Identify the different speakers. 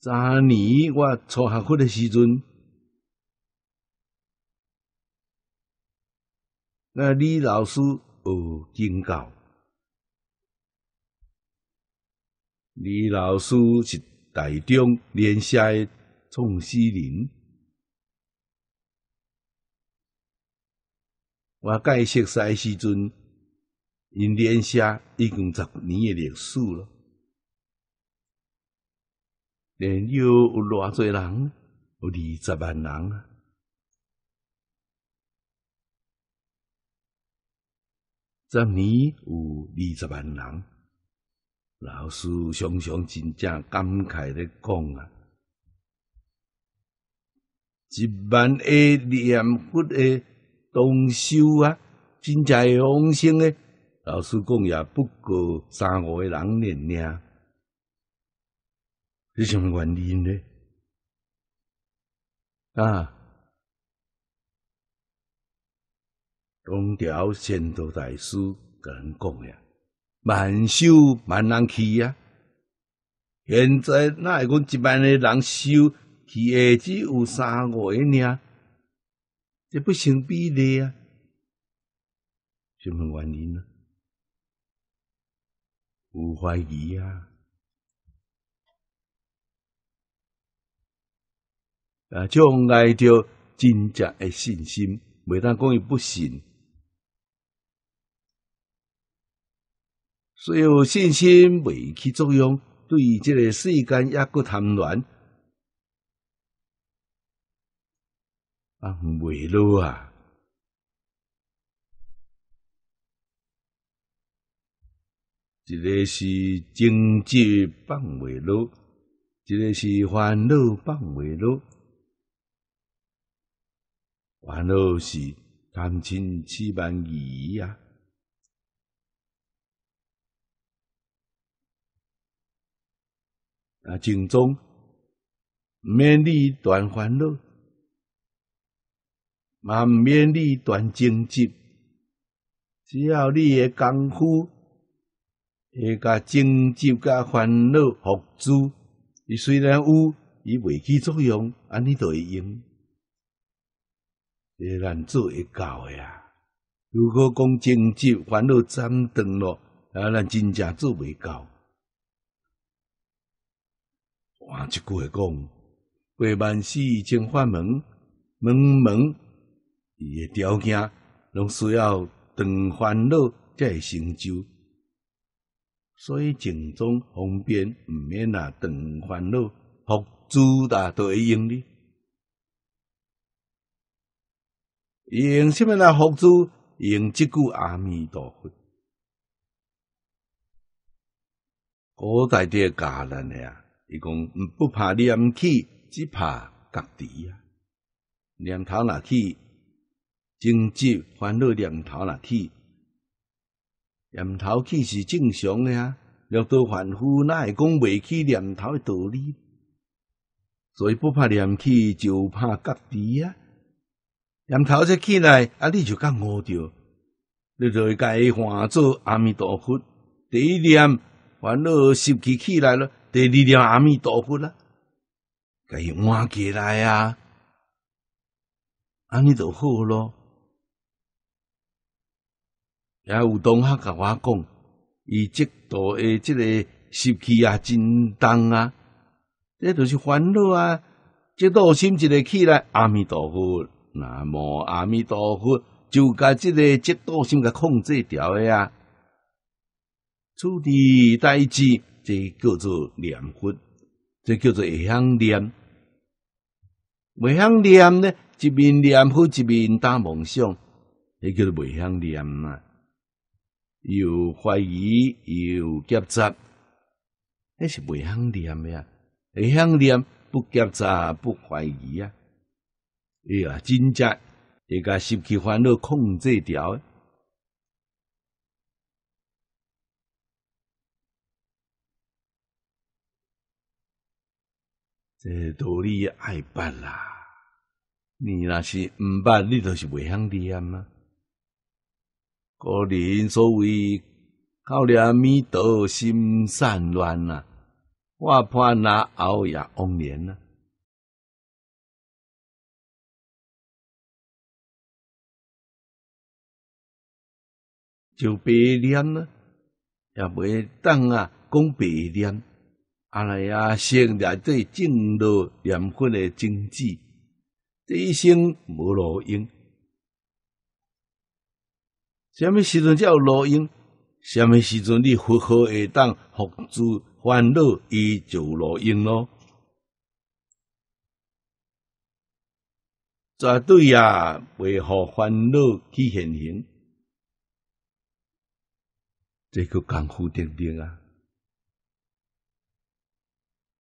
Speaker 1: 早年我初学佛的时阵，那李老师学经教，李老师是台中莲社的创始人。我介绍时阵，因连写一共十年诶历史咯。连有有偌侪人？有二十万人啊！十年有二十万人，老师常常真正感慨咧讲啊：一万个念佛诶。当修啊，真在往生诶！老师讲也不过三五个人念念，你想原因呢？啊！东条先道大师甲人讲诶，万修万人去呀！现在那会讲一万个人修，去下只有三五个尔。这不成比例啊！什么原因呢？有怀疑啊？啊，就爱着真正的信心，袂当讲伊不行。所以有信心未起作用，对这个世间也够贪婪。啊，未落啊！一个是经济放未落，一个是欢乐放未落，欢乐是贪嗔痴扮戏啊。啊，正宗，免你断欢乐。嘛毋免你断正执，只要你的功夫会甲正执甲烦恼辅助，伊虽然有，伊未起作用，安尼就会用。会咱做会教啊！如果讲正执烦恼斩断咯，啊，咱真正做未到。换一句话讲，过万世正法门，门门。伊诶条件拢需要长烦恼才会成就，所以种宗方便毋免啊长烦恼，佛珠大都会用哩。用什么来佛珠用即句阿弥陀佛。古代的教人啊，伊讲不怕念起，只怕家己啊，念头若起。经济烦恼念头来起，念头起是正常诶啊。若到凡夫，哪会讲未起念头诶道理？所以不怕念起，就怕夹持啊！念头一起来，啊你就刚饿着，你就伊换做阿弥陀佛。第一念烦恼习气起来了，第二念阿弥陀佛了，伊换起来啊，安尼就好咯。也有同学甲我讲，伊嫉妒诶，即个习气啊、真重啊，这著是烦恼啊。嫉妒心一个起来，阿弥陀佛，南无阿弥陀佛，就甲即个嫉妒心甲控制掉诶啊。处理代志，这叫做念佛，这叫做会晓念。未晓念呢，一面念佛，一面打妄想，迄叫做未晓念啊。又怀疑又夹杂，那是未通念的呀。会通念不夹杂不怀疑啊！哎呀，真正一个失去烦恼控制条。这道理爱捌啦，你若是毋捌，你著是未通念啊。古人所谓“靠念弥陀心善乱啊，我怕那熬夜妄念啊。就白念了，也袂当啊讲白念，阿来呀，先在对正道念佛的经济，这一生无路用。什么时阵才有录音？什么时阵你好好会当辅助烦恼，伊就录音咯。绝对呀，袂互烦恼去现形，这个功夫定定啊。